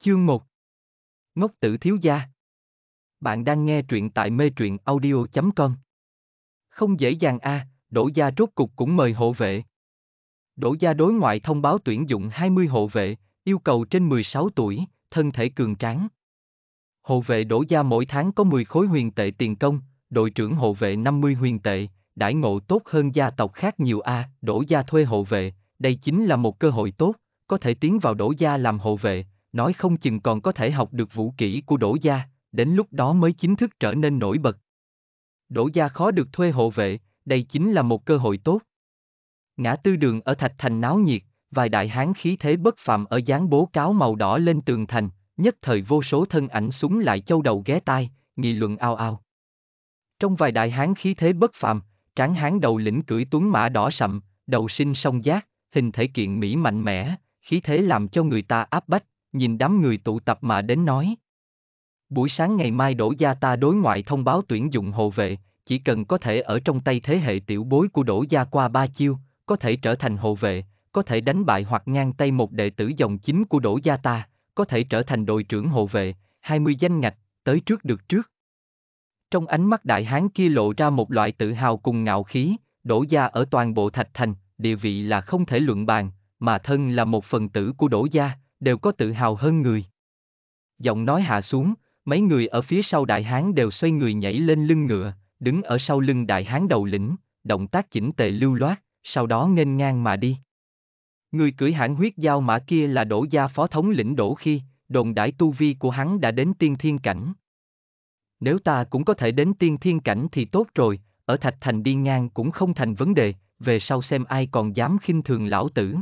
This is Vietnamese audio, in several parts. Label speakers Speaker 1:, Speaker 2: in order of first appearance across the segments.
Speaker 1: Chương 1 Ngốc tử thiếu gia Bạn đang nghe truyện tại mê truyện audio.com Không dễ dàng a, à, đổ gia rốt cục cũng mời hộ vệ. Đỗ gia đối ngoại thông báo tuyển dụng 20 hộ vệ, yêu cầu trên 16 tuổi, thân thể cường tráng. Hộ vệ đổ gia mỗi tháng có 10 khối huyền tệ tiền công, đội trưởng hộ vệ 50 huyền tệ, đãi ngộ tốt hơn gia tộc khác nhiều a, à, đổ gia thuê hộ vệ, đây chính là một cơ hội tốt, có thể tiến vào đổ gia làm hộ vệ, nói không chừng còn có thể học được vũ kỹ của Đỗ Gia, đến lúc đó mới chính thức trở nên nổi bật. Đỗ Gia khó được thuê hộ vệ, đây chính là một cơ hội tốt. Ngã tư đường ở Thạch Thành náo nhiệt, vài đại hán khí thế bất phàm ở dáng bố cáo màu đỏ lên tường thành, nhất thời vô số thân ảnh súng lại châu đầu ghé tai, nghị luận ao ao. Trong vài đại hán khí thế bất phàm, tráng hán đầu lĩnh cưỡi tuấn mã đỏ sậm, đầu sinh song giác, hình thể kiện mỹ mạnh mẽ, khí thế làm cho người ta áp bách, nhìn đám người tụ tập mà đến nói. Buổi sáng ngày mai đổ gia ta đối ngoại thông báo tuyển dụng hộ vệ, chỉ cần có thể ở trong tay thế hệ tiểu bối của đổ gia qua ba chiêu, có thể trở thành hộ vệ, có thể đánh bại hoặc ngang tay một đệ tử dòng chính của đổ gia ta, có thể trở thành đội trưởng hộ vệ, 20 danh ngạch, tới trước được trước. Trong ánh mắt đại hán kia lộ ra một loại tự hào cùng ngạo khí, đổ gia ở toàn bộ thạch thành, địa vị là không thể luận bàn, mà thân là một phần tử của đổ gia, đều có tự hào hơn người. Giọng nói hạ xuống, mấy người ở phía sau đại hán đều xoay người nhảy lên lưng ngựa, đứng ở sau lưng đại hán đầu lĩnh, động tác chỉnh tề lưu loát, sau đó nghênh ngang mà đi. Người cưỡi hãng huyết giao mã kia là đổ gia phó thống lĩnh đổ khi, đồn đại tu vi của hắn đã đến tiên thiên cảnh. Nếu ta cũng có thể đến tiên thiên cảnh thì tốt rồi, ở thạch thành đi ngang cũng không thành vấn đề, về sau xem ai còn dám khinh thường lão tử.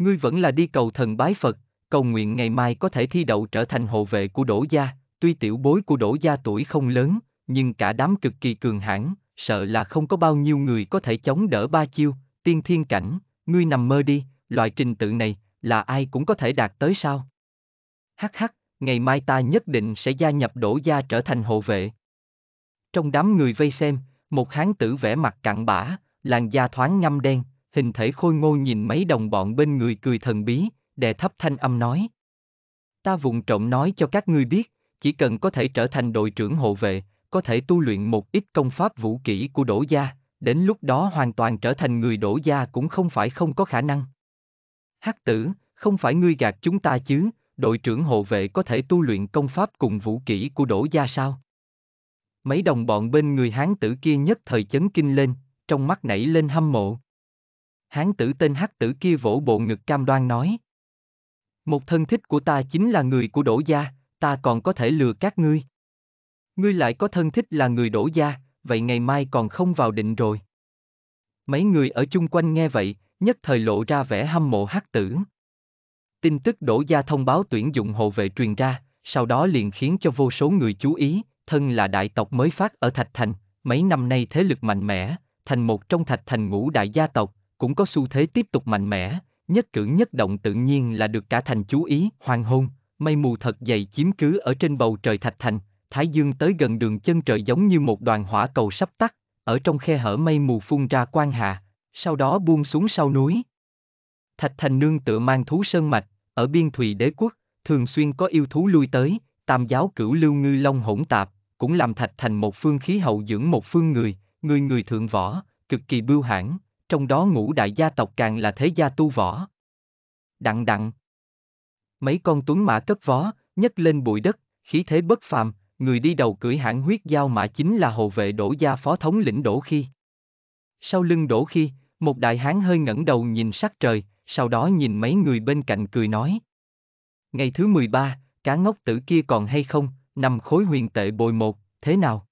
Speaker 1: Ngươi vẫn là đi cầu thần bái Phật, cầu nguyện ngày mai có thể thi đậu trở thành hộ vệ của Đỗ Gia, tuy tiểu bối của Đỗ Gia tuổi không lớn, nhưng cả đám cực kỳ cường hãn, sợ là không có bao nhiêu người có thể chống đỡ ba chiêu, tiên thiên cảnh, ngươi nằm mơ đi, loại trình tự này, là ai cũng có thể đạt tới sao? Hắc hắc, ngày mai ta nhất định sẽ gia nhập Đỗ Gia trở thành hộ vệ. Trong đám người vây xem, một hán tử vẻ mặt cặn bã, làn da thoáng ngâm đen, hình thể khôi ngô nhìn mấy đồng bọn bên người cười thần bí, đè thấp thanh âm nói. Ta vùng trộm nói cho các ngươi biết, chỉ cần có thể trở thành đội trưởng hộ vệ, có thể tu luyện một ít công pháp vũ kỹ của đổ gia, đến lúc đó hoàn toàn trở thành người đổ gia cũng không phải không có khả năng. Hắc tử, không phải ngươi gạt chúng ta chứ, đội trưởng hộ vệ có thể tu luyện công pháp cùng vũ kỹ của đổ gia sao? Mấy đồng bọn bên người hán tử kia nhất thời chấn kinh lên, trong mắt nảy lên hâm mộ hán tử tên hắc tử kia vỗ bộ ngực cam đoan nói. Một thân thích của ta chính là người của đổ gia, ta còn có thể lừa các ngươi. Ngươi lại có thân thích là người đổ gia, vậy ngày mai còn không vào định rồi. Mấy người ở chung quanh nghe vậy, nhất thời lộ ra vẻ hâm mộ hắc tử. Tin tức đổ gia thông báo tuyển dụng hộ vệ truyền ra, sau đó liền khiến cho vô số người chú ý, thân là đại tộc mới phát ở Thạch Thành, mấy năm nay thế lực mạnh mẽ, thành một trong Thạch Thành ngũ đại gia tộc, cũng có xu thế tiếp tục mạnh mẽ, nhất cử nhất động tự nhiên là được cả thành chú ý, hoàng hôn, mây mù thật dày chiếm cứ ở trên bầu trời thạch thành, thái dương tới gần đường chân trời giống như một đoàn hỏa cầu sắp tắt, ở trong khe hở mây mù phun ra quan hạ, sau đó buông xuống sau núi. Thạch thành nương tựa mang thú sơn mạch, ở biên thùy đế quốc, thường xuyên có yêu thú lui tới, tam giáo cửu lưu ngư long hỗn tạp, cũng làm thạch thành một phương khí hậu dưỡng một phương người, người người thượng võ, cực kỳ bưu hãn, trong đó ngũ đại gia tộc càng là thế gia tu võ. Đặng đặng. Mấy con tuấn mã cất vó, nhấc lên bụi đất, khí thế bất phàm, người đi đầu cưỡi hãng huyết giao mã chính là hộ vệ đổ gia phó thống lĩnh đổ khi. Sau lưng đổ khi, một đại hán hơi ngẩng đầu nhìn sắc trời, sau đó nhìn mấy người bên cạnh cười nói. Ngày thứ 13, cá ngốc tử kia còn hay không, nằm khối huyền tệ bồi một, thế nào?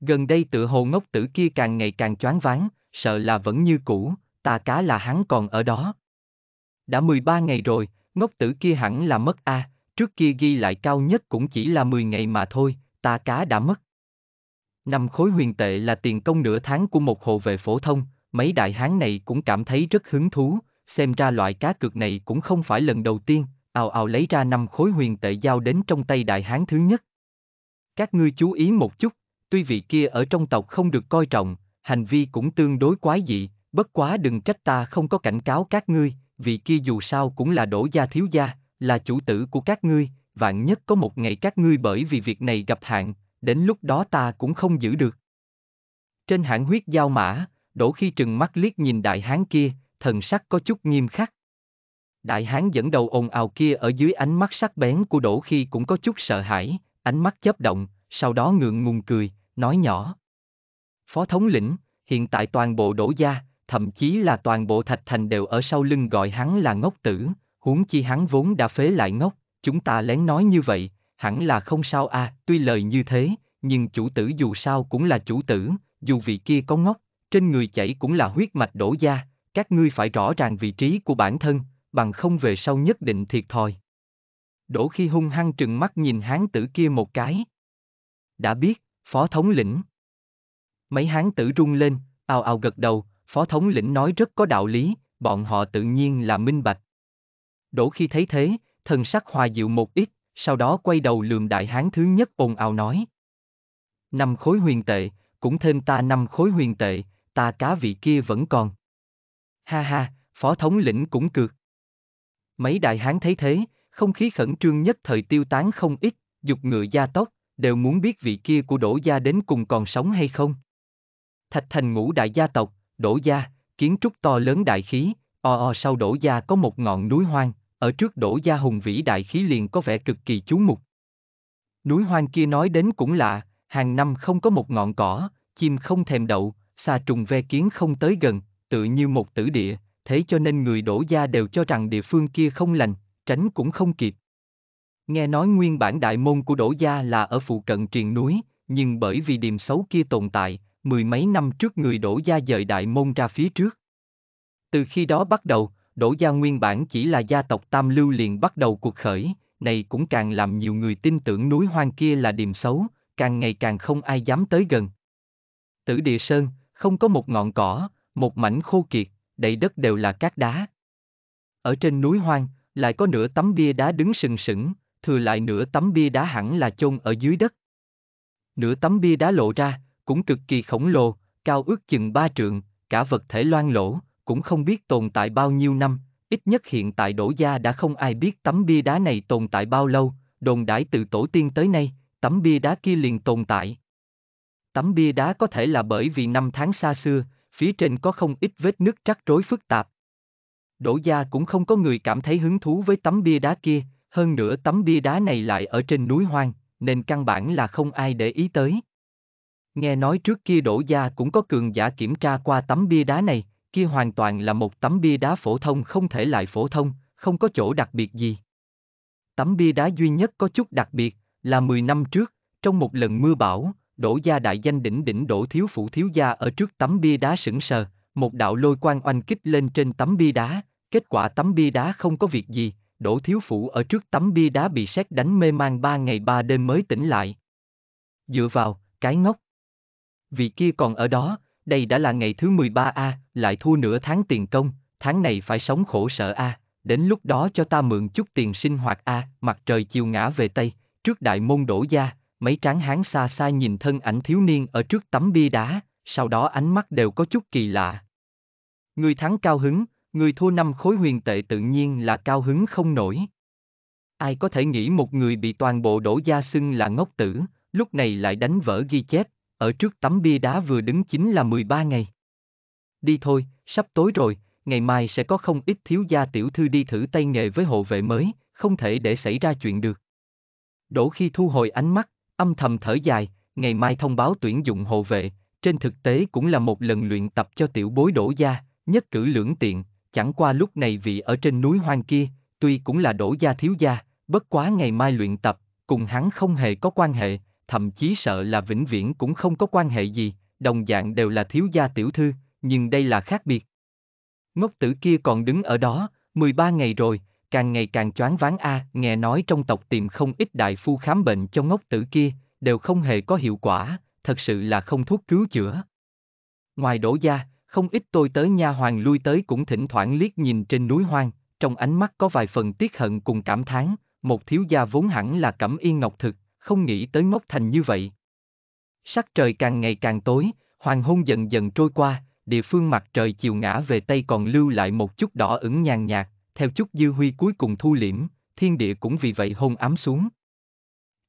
Speaker 1: Gần đây tự hồ ngốc tử kia càng ngày càng choáng váng, sợ là vẫn như cũ, ta cá là hắn còn ở đó. Đã 13 ngày rồi, ngốc tử kia hẳn là mất a, à, trước kia ghi lại cao nhất cũng chỉ là 10 ngày mà thôi, ta cá đã mất. Năm khối huyền tệ là tiền công nửa tháng của một hộ vệ phổ thông, mấy đại hán này cũng cảm thấy rất hứng thú, xem ra loại cá cược này cũng không phải lần đầu tiên, ào ào lấy ra năm khối huyền tệ giao đến trong tay đại hán thứ nhất. Các ngươi chú ý một chút, tuy vị kia ở trong tộc không được coi trọng, hành vi cũng tương đối quái dị, bất quá đừng trách ta không có cảnh cáo các ngươi, vị kia dù sao cũng là đổ gia thiếu gia, là chủ tử của các ngươi, vạn nhất có một ngày các ngươi bởi vì việc này gặp hạn, đến lúc đó ta cũng không giữ được. Trên hãng huyết giao mã, đổ khi trừng mắt liếc nhìn đại hán kia, thần sắc có chút nghiêm khắc. Đại hán dẫn đầu ồn ào kia ở dưới ánh mắt sắc bén của đổ khi cũng có chút sợ hãi, ánh mắt chớp động, sau đó ngượng ngùng cười, nói nhỏ phó thống lĩnh, hiện tại toàn bộ đổ gia, thậm chí là toàn bộ thạch thành đều ở sau lưng gọi hắn là ngốc tử, huống chi hắn vốn đã phế lại ngốc, chúng ta lén nói như vậy, hẳn là không sao a. À, tuy lời như thế, nhưng chủ tử dù sao cũng là chủ tử, dù vị kia có ngốc, trên người chảy cũng là huyết mạch đổ gia, các ngươi phải rõ ràng vị trí của bản thân, bằng không về sau nhất định thiệt thòi. Đỗ khi hung hăng trừng mắt nhìn hán tử kia một cái. Đã biết, phó thống lĩnh. Mấy hán tử rung lên, ào ào gật đầu, phó thống lĩnh nói rất có đạo lý, bọn họ tự nhiên là minh bạch. Đỗ khi thấy thế, thần sắc hòa dịu một ít, sau đó quay đầu lườm đại hán thứ nhất ồn ào nói. Năm khối huyền tệ, cũng thêm ta năm khối huyền tệ, ta cá vị kia vẫn còn. Ha ha, phó thống lĩnh cũng cược. Mấy đại hán thấy thế, không khí khẩn trương nhất thời tiêu tán không ít, dục ngựa gia tốc, đều muốn biết vị kia của đổ gia đến cùng còn sống hay không. Thạch thành ngũ đại gia tộc, đổ gia, kiến trúc to lớn đại khí, o o sau đổ gia có một ngọn núi hoang, ở trước đổ gia hùng vĩ đại khí liền có vẻ cực kỳ chú mục. Núi hoang kia nói đến cũng lạ, hàng năm không có một ngọn cỏ, chim không thèm đậu, xà trùng ve kiến không tới gần, tự như một tử địa, thế cho nên người đổ gia đều cho rằng địa phương kia không lành, tránh cũng không kịp. Nghe nói nguyên bản đại môn của đổ gia là ở phụ cận triền núi, nhưng bởi vì điểm xấu kia tồn tại, mười mấy năm trước người đổ gia dời đại môn ra phía trước. Từ khi đó bắt đầu, đổ gia nguyên bản chỉ là gia tộc Tam Lưu liền bắt đầu cuộc khởi, này cũng càng làm nhiều người tin tưởng núi hoang kia là điểm xấu, càng ngày càng không ai dám tới gần. Tử địa sơn, không có một ngọn cỏ, một mảnh khô kiệt, đầy đất đều là cát đá. Ở trên núi hoang, lại có nửa tấm bia đá đứng sừng sững, thừa lại nửa tấm bia đá hẳn là chôn ở dưới đất. Nửa tấm bia đá lộ ra, cũng cực kỳ khổng lồ, cao ước chừng ba trượng, cả vật thể loan lỗ, cũng không biết tồn tại bao nhiêu năm, ít nhất hiện tại đổ gia đã không ai biết tấm bia đá này tồn tại bao lâu, đồn đãi từ tổ tiên tới nay, tấm bia đá kia liền tồn tại. Tấm bia đá có thể là bởi vì năm tháng xa xưa, phía trên có không ít vết nứt rắc rối phức tạp. Đổ gia cũng không có người cảm thấy hứng thú với tấm bia đá kia, hơn nữa tấm bia đá này lại ở trên núi hoang, nên căn bản là không ai để ý tới. Nghe nói trước kia đổ gia cũng có cường giả kiểm tra qua tấm bia đá này, kia hoàn toàn là một tấm bia đá phổ thông không thể lại phổ thông, không có chỗ đặc biệt gì. Tấm bia đá duy nhất có chút đặc biệt là 10 năm trước, trong một lần mưa bão, đổ gia đại danh đỉnh đỉnh đổ thiếu phụ thiếu gia ở trước tấm bia đá sững sờ, một đạo lôi quang oanh kích lên trên tấm bia đá, kết quả tấm bia đá không có việc gì, đổ thiếu phụ ở trước tấm bia đá bị sét đánh mê man ba ngày ba đêm mới tỉnh lại. Dựa vào, cái ngốc, vị kia còn ở đó, đây đã là ngày thứ 13 a, lại thua nửa tháng tiền công, tháng này phải sống khổ sở a, đến lúc đó cho ta mượn chút tiền sinh hoạt a, mặt trời chiều ngã về tây, trước đại môn đổ gia, mấy tráng hán xa xa nhìn thân ảnh thiếu niên ở trước tấm bia đá, sau đó ánh mắt đều có chút kỳ lạ. Người thắng cao hứng, người thua năm khối huyền tệ tự nhiên là cao hứng không nổi. Ai có thể nghĩ một người bị toàn bộ đổ gia xưng là ngốc tử, lúc này lại đánh vỡ ghi chép, ở trước tấm bia đá vừa đứng chính là 13 ngày. Đi thôi, sắp tối rồi, ngày mai sẽ có không ít thiếu gia tiểu thư đi thử tay nghề với hộ vệ mới, không thể để xảy ra chuyện được. Đỗ khi thu hồi ánh mắt, âm thầm thở dài, ngày mai thông báo tuyển dụng hộ vệ, trên thực tế cũng là một lần luyện tập cho tiểu bối đổ gia, nhất cử lưỡng tiện, chẳng qua lúc này vị ở trên núi hoang kia, tuy cũng là đổ gia thiếu gia, bất quá ngày mai luyện tập, cùng hắn không hề có quan hệ, thậm chí sợ là vĩnh viễn cũng không có quan hệ gì, đồng dạng đều là thiếu gia tiểu thư, nhưng đây là khác biệt. Ngốc tử kia còn đứng ở đó, 13 ngày rồi, càng ngày càng choáng váng a, à, nghe nói trong tộc tìm không ít đại phu khám bệnh cho ngốc tử kia, đều không hề có hiệu quả, thật sự là không thuốc cứu chữa. Ngoài đổ gia, không ít tôi tới nha hoàng lui tới cũng thỉnh thoảng liếc nhìn trên núi hoang, trong ánh mắt có vài phần tiếc hận cùng cảm thán, một thiếu gia vốn hẳn là cẩm yên ngọc thực, không nghĩ tới ngốc thành như vậy. Sắc trời càng ngày càng tối, hoàng hôn dần dần trôi qua, địa phương mặt trời chiều ngã về Tây còn lưu lại một chút đỏ ửng nhàn nhạt, theo chút dư huy cuối cùng thu liễm, thiên địa cũng vì vậy hôn ám xuống.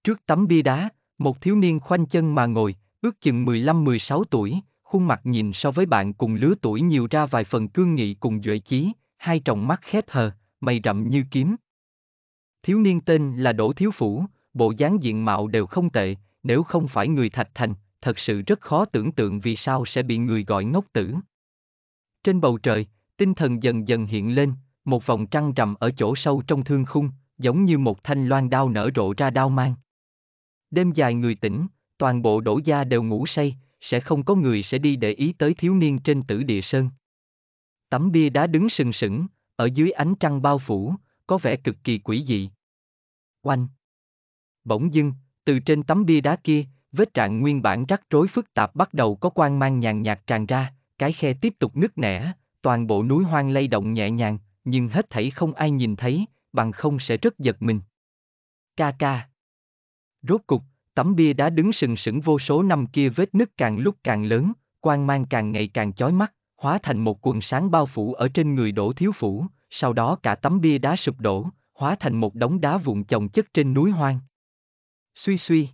Speaker 1: Trước tấm bia đá, một thiếu niên khoanh chân mà ngồi, ước chừng 15-16 tuổi, khuôn mặt nhìn so với bạn cùng lứa tuổi nhiều ra vài phần cương nghị cùng duệ chí, hai tròng mắt khép hờ, mày rậm như kiếm. Thiếu niên tên là Đỗ Thiếu Phủ, bộ dáng diện mạo đều không tệ, nếu không phải người thạch thành, thật sự rất khó tưởng tượng vì sao sẽ bị người gọi ngốc tử. Trên bầu trời, tinh thần dần dần hiện lên, một vòng trăng rằm ở chỗ sâu trong thương khung, giống như một thanh loan đao nở rộ ra đao mang. Đêm dài người tỉnh, toàn bộ đổ gia đều ngủ say, sẽ không có người sẽ đi để ý tới thiếu niên trên tử địa sơn. Tấm bia đá đứng sừng sững, ở dưới ánh trăng bao phủ, có vẻ cực kỳ quỷ dị. Oanh! Bỗng dưng, từ trên tấm bia đá kia, vết trạng nguyên bản rắc rối phức tạp bắt đầu có quan mang nhàn nhạt tràn ra, cái khe tiếp tục nứt nẻ, toàn bộ núi hoang lay động nhẹ nhàng, nhưng hết thảy không ai nhìn thấy, bằng không sẽ rất giật mình. Ca ca. Rốt cục, tấm bia đá đứng sừng sững vô số năm kia vết nứt càng lúc càng lớn, quang mang càng ngày càng chói mắt, hóa thành một quần sáng bao phủ ở trên người đổ thiếu phủ, sau đó cả tấm bia đá sụp đổ, hóa thành một đống đá vụn chồng chất trên núi hoang. Suy suy.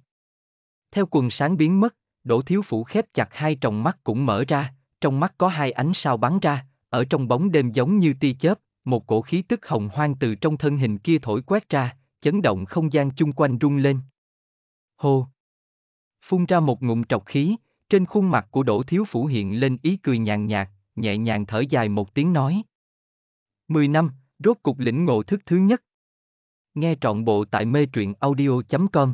Speaker 1: Theo quần sáng biến mất, Đỗ Thiếu Phủ khép chặt hai tròng mắt cũng mở ra, trong mắt có hai ánh sao bắn ra, ở trong bóng đêm giống như tia chớp, một cổ khí tức hồng hoang từ trong thân hình kia thổi quét ra, chấn động không gian chung quanh rung lên. Hô! Phun ra một ngụm trọc khí, trên khuôn mặt của Đỗ Thiếu Phủ hiện lên ý cười nhàn nhạt, nhẹ nhàng thở dài một tiếng nói. Mười năm, rốt cục lĩnh ngộ thức thứ nhất. Nghe trọn bộ tại mê truyện audio.com